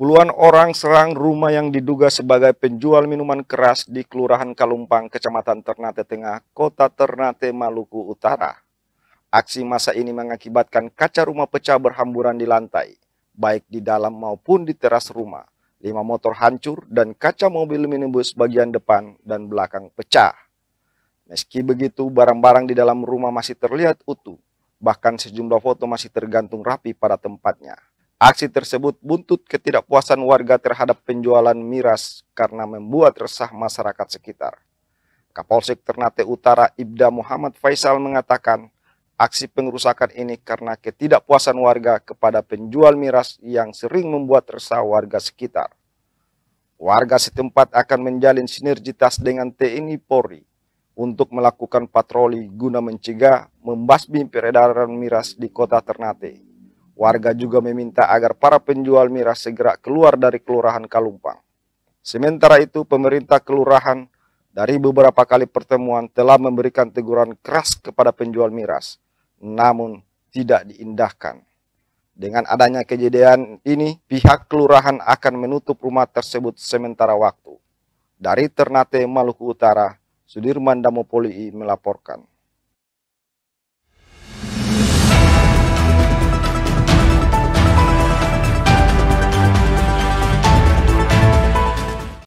Puluhan orang serang rumah yang diduga sebagai penjual minuman keras di Kelurahan Kalumpang, Kecamatan Ternate Tengah, Kota Ternate, Maluku Utara. Aksi masa ini mengakibatkan kaca rumah pecah berhamburan di lantai, baik di dalam maupun di teras rumah. Lima motor hancur dan kaca mobil minibus bagian depan dan belakang pecah. Meski begitu, barang-barang di dalam rumah masih terlihat utuh, bahkan sejumlah foto masih tergantung rapi pada tempatnya. Aksi tersebut buntut ketidakpuasan warga terhadap penjualan miras karena membuat resah masyarakat sekitar. Kapolsek Ternate Utara Ibda Muhammad Faisal mengatakan, aksi pengerusakan ini karena ketidakpuasan warga kepada penjual miras yang sering membuat resah warga sekitar. Warga setempat akan menjalin sinergitas dengan TNI Polri untuk melakukan patroli guna mencegah membasmi peredaran miras di kota Ternate. Warga juga meminta agar para penjual miras segera keluar dari Kelurahan Kalumpang. Sementara itu, pemerintah kelurahan dari beberapa kali pertemuan telah memberikan teguran keras kepada penjual miras, namun tidak diindahkan. Dengan adanya kejadian ini, pihak kelurahan akan menutup rumah tersebut sementara waktu. Dari Ternate, Maluku Utara, Sudirman Damopoli melaporkan.